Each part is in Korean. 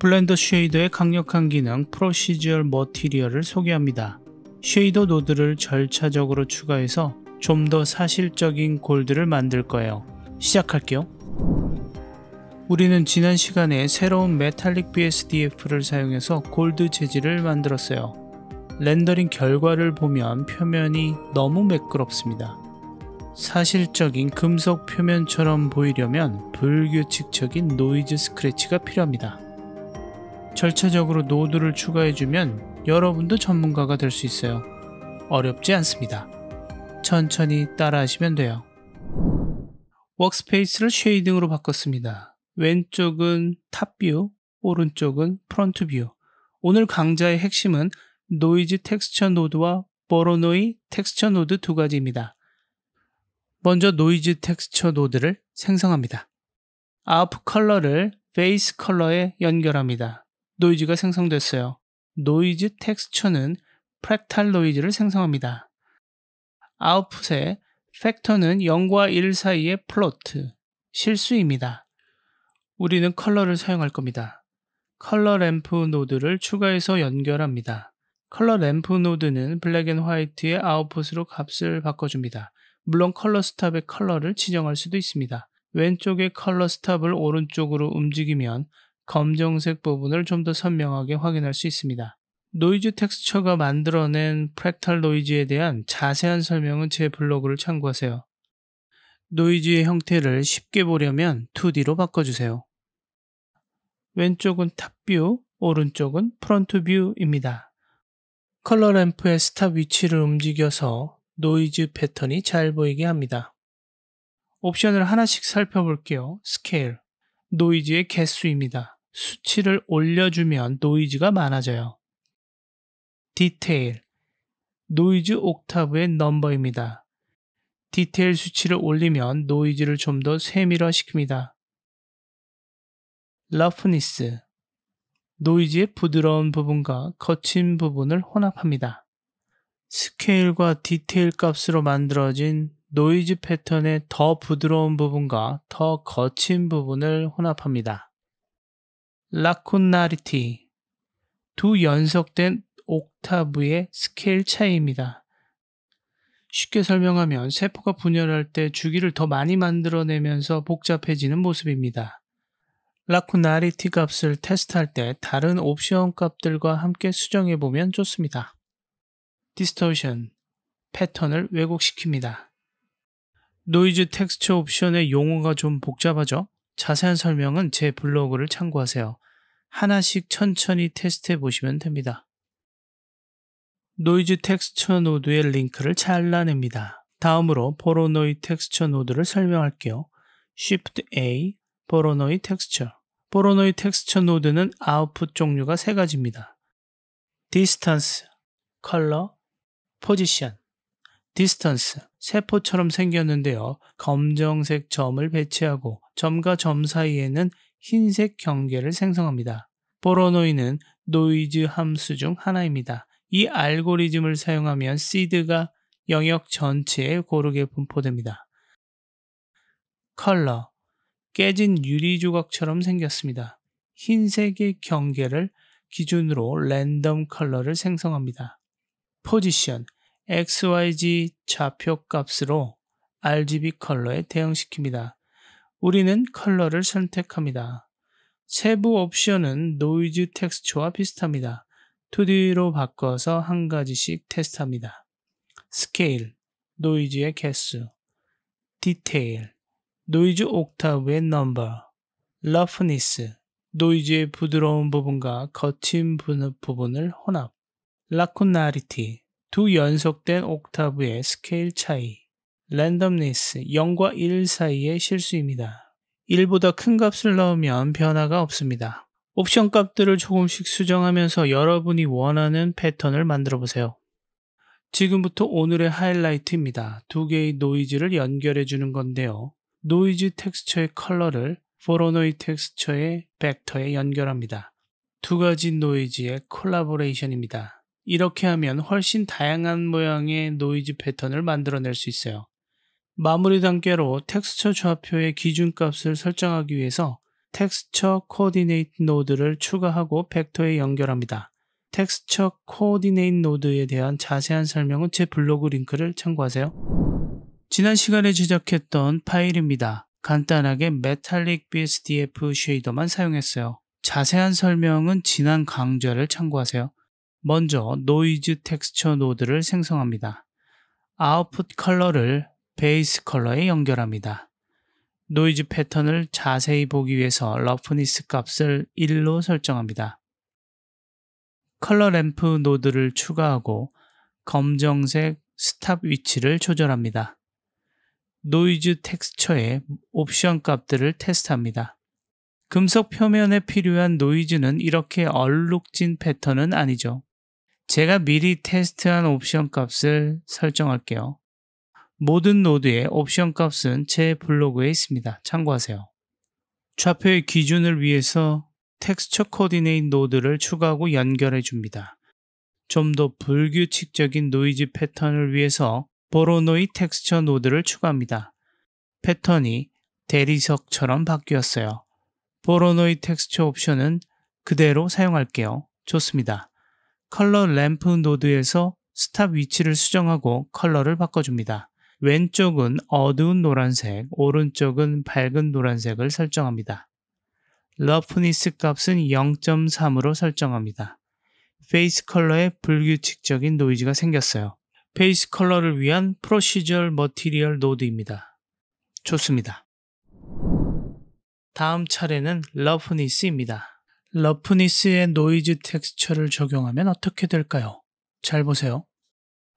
블렌더 쉐이더의 강력한 기능 프로시지얼 머티리얼을 소개합니다. 쉐이더 노드를 절차적으로 추가해서 좀 더 사실적인 골드를 만들 거예요. 시작할게요. 우리는 지난 시간에 새로운 메탈릭 BSDF를 사용해서 골드 재질을 만들었어요. 렌더링 결과를 보면 표면이 너무 매끄럽습니다. 사실적인 금속 표면처럼 보이려면 불규칙적인 노이즈 스크래치가 필요합니다. 절차적으로 노드를 추가해주면 여러분도 전문가가 될 수 있어요. 어렵지 않습니다. 천천히 따라하시면 돼요. 워크스페이스를 쉐이딩으로 바꿨습니다. 왼쪽은 탑뷰, 오른쪽은 프론트뷰. 오늘 강좌의 핵심은 노이즈 텍스처 노드와 버로노이 텍스처 노드 두 가지입니다. 먼저 노이즈 텍스처 노드를 생성합니다. 아웃 컬러를 베이스 컬러에 연결합니다. 노이즈가 생성됐어요. 노이즈 텍스처는 프랙탈 노이즈를 생성합니다. 아웃풋의 팩터는 0과 1 사이의 플로트, 실수입니다. 우리는 컬러를 사용할 겁니다. 컬러 램프 노드를 추가해서 연결합니다. 컬러 램프 노드는 블랙 앤 화이트의 아웃풋으로 값을 바꿔줍니다. 물론 컬러 스탑의 컬러를 지정할 수도 있습니다. 왼쪽의 컬러 스탑을 오른쪽으로 움직이면 검정색 부분을 좀 더 선명하게 확인할 수 있습니다. 노이즈 텍스처가 만들어낸 프랙탈 노이즈에 대한 자세한 설명은 제 블로그를 참고하세요. 노이즈의 형태를 쉽게 보려면 2D로 바꿔주세요. 왼쪽은 탑뷰, 오른쪽은 프론트뷰입니다. 컬러 램프의 스탑 위치를 움직여서 노이즈 패턴이 잘 보이게 합니다. 옵션을 하나씩 살펴볼게요. 스케일, 노이즈의 개수입니다. 수치를 올려주면 노이즈가 많아져요. 디테일 노이즈 옥타브의 넘버입니다. 디테일 수치를 올리면 노이즈를 좀 더 세밀화 시킵니다. 러프니스 노이즈의 부드러운 부분과 거친 부분을 혼합합니다. 스케일과 디테일 값으로 만들어진 노이즈 패턴의 더 부드러운 부분과 더 거친 부분을 혼합합니다. 라쿤나리티두 연속된 옥타브의 스케일 차이입니다. 쉽게 설명하면 세포가 분열할 때 주기를 더 많이 만들어내면서 복잡해지는 모습입니다. 라쿤나리티 값을 테스트할 때 다른 옵션 값들과 함께 수정해보면 좋습니다. 디스토션, 패턴을 왜곡시킵니다. 노이즈 텍스처 옵션의 용어가 좀 복잡하죠? 자세한 설명은 제 블로그를 참고하세요. 하나씩 천천히 테스트해 보시면 됩니다. 노이즈 텍스처 노드의 링크를 잘라냅니다. 다음으로 보로노이 텍스처 노드를 설명할게요. Shift A, 보로노이 텍스처. 보로노이 텍스처 노드는 아웃풋 종류가 세 가지입니다. Distance, Color, Position. Distance, 세포처럼 생겼는데요. 검정색 점을 배치하고 점과 점 사이에는 흰색 경계를 생성합니다. 보로노이는 노이즈 함수 중 하나입니다. 이 알고리즘을 사용하면 시드가 영역 전체에 고르게 분포됩니다. 컬러, 깨진 유리 조각처럼 생겼습니다. 흰색의 경계를 기준으로 랜덤 컬러를 생성합니다. 포지션, XYZ 좌표 값으로 RGB 컬러에 대응시킵니다. 우리는 컬러를 선택합니다. 세부 옵션은 노이즈 텍스처와 비슷합니다. 2D로 바꿔서 한 가지씩 테스트합니다. 스케일, 노이즈의 개수, 디테일, 노이즈 옥타브의 넘버, 러프니스, 노이즈의 부드러운 부분과 거친 부분을 혼합, 라코나리티, 두 연속된 옥타브의 스케일 차이, 랜덤니스 0과 1 사이의 실수입니다. 1보다 큰 값을 넣으면 변화가 없습니다. 옵션 값들을 조금씩 수정하면서 여러분이 원하는 패턴을 만들어 보세요. 지금부터 오늘의 하이라이트입니다. 두 개의 노이즈를 연결해 주는 건데요. 노이즈 텍스처의 컬러를 포로노이 텍스처의 벡터에 연결합니다. 두 가지 노이즈의 콜라보레이션입니다. 이렇게 하면 훨씬 다양한 모양의 노이즈 패턴을 만들어낼 수 있어요. 마무리 단계로 텍스처 좌표의 기준값을 설정하기 위해서 텍스처 코디네이트 노드를 추가하고 벡터에 연결합니다. 텍스처 코디네이트 노드에 대한 자세한 설명은 제 블로그 링크를 참고하세요. 지난 시간에 제작했던 파일입니다. 간단하게 메탈릭 BSDF 쉐이더만 사용했어요. 자세한 설명은 지난 강좌를 참고하세요. 먼저 노이즈 텍스처 노드를 생성합니다. 아웃풋 컬러를 베이스 컬러에 연결합니다. 노이즈 패턴을 자세히 보기 위해서 러프니스 값을 1로 설정합니다. 컬러 램프 노드를 추가하고 검정색 스탑 위치를 조절합니다. 노이즈 텍스처의 옵션 값들을 테스트합니다. 금속 표면에 필요한 노이즈는 이렇게 얼룩진 패턴은 아니죠. 제가 미리 테스트한 옵션 값을 설정할게요. 모든 노드의 옵션 값은 제 블로그에 있습니다. 참고하세요. 좌표의 기준을 위해서 텍스처 코디네이 노드를 추가하고 연결해 줍니다. 좀 더 불규칙적인 노이즈 패턴을 위해서 보로노이 텍스처 노드를 추가합니다. 패턴이 대리석처럼 바뀌었어요. 보로노이 텍스처 옵션은 그대로 사용할게요. 좋습니다. 컬러 램프 노드에서 스탑 위치를 수정하고 컬러를 바꿔줍니다. 왼쪽은 어두운 노란색, 오른쪽은 밝은 노란색을 설정합니다. 러프니스 값은 0.3으로 설정합니다. 페이스 컬러에 불규칙적인 노이즈가 생겼어요. 페이스 컬러를 위한 프로시절 머티리얼 노드입니다. 좋습니다. 다음 차례는 러프니스입니다. 러프니스의 노이즈 텍스처를 적용하면 어떻게 될까요? 잘 보세요.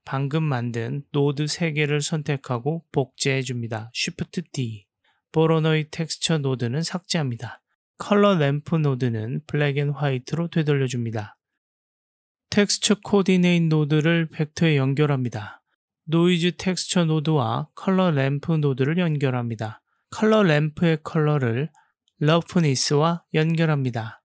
방금 만든 노드 3개를 선택하고 복제해 줍니다. Shift D. 포러너의 텍스처 노드는 삭제합니다. 컬러 램프 노드는 블랙 앤 화이트로 되돌려 줍니다. 텍스처 코디네인 노드를 벡터에 연결합니다. 노이즈 텍스처 노드와 컬러 램프 노드를 연결합니다. 컬러 램프의 컬러를 러프니스와 연결합니다.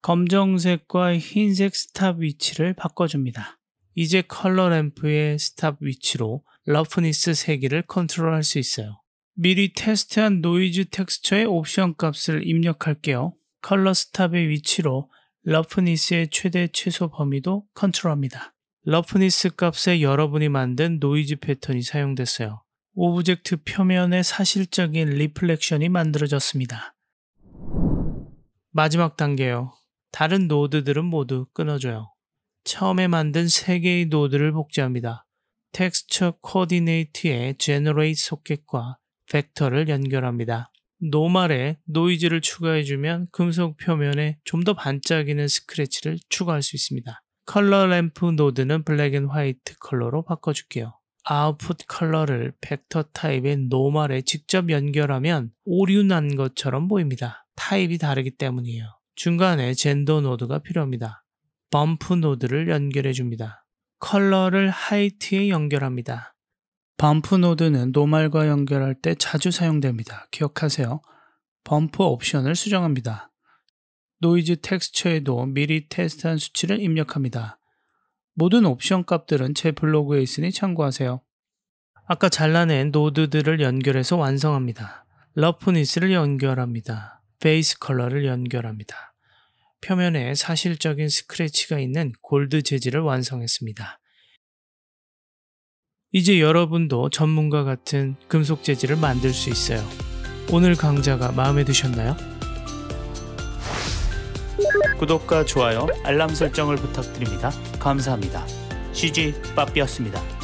검정색과 흰색 스탑 위치를 바꿔줍니다. 이제 컬러 램프의 스탑 위치로 러프니스 세기를 컨트롤할 수 있어요. 미리 테스트한 노이즈 텍스처의 옵션 값을 입력할게요. 컬러 스탑의 위치로 러프니스의 최대 최소 범위도 컨트롤합니다. 러프니스 값에 여러분이 만든 노이즈 패턴이 사용됐어요. 오브젝트 표면에 사실적인 리플렉션이 만들어졌습니다. 마지막 단계요. 다른 노드들은 모두 끊어줘요. 처음에 만든 3개의 노드를 복제합니다. 텍스처 코디네이트의 generate 소켓과 벡터를 연결합니다. 노말에 노이즈를 추가해주면 금속 표면에 좀 더 반짝이는 스크래치를 추가할 수 있습니다. 컬러 램프 노드는 블랙 앤 화이트 컬러로 바꿔줄게요. 아웃풋 컬러를 벡터 타입의 노말에 직접 연결하면 오류 난 것처럼 보입니다. 타입이 다르기 때문이에요. 중간에 젠더 노드가 필요합니다. 범프 노드를 연결해 줍니다. 컬러를 하이트에 연결합니다. 범프 노드는 노말과 연결할 때 자주 사용됩니다. 기억하세요. 범프 옵션을 수정합니다. 노이즈 텍스처에도 미리 테스트한 수치를 입력합니다. 모든 옵션 값들은 제 블로그에 있으니 참고하세요. 아까 잘라낸 노드들을 연결해서 완성합니다. 러프니스를 연결합니다. 베이스 컬러를 연결합니다. 표면에 사실적인 스크래치가 있는 골드 재질을 완성했습니다. 이제 여러분도 전문가 같은 금속 재질을 만들 수 있어요. 오늘 강좌가 마음에 드셨나요? 구독과 좋아요, 알람 설정을 부탁드립니다. 감사합니다. CG 빠삐였습니다.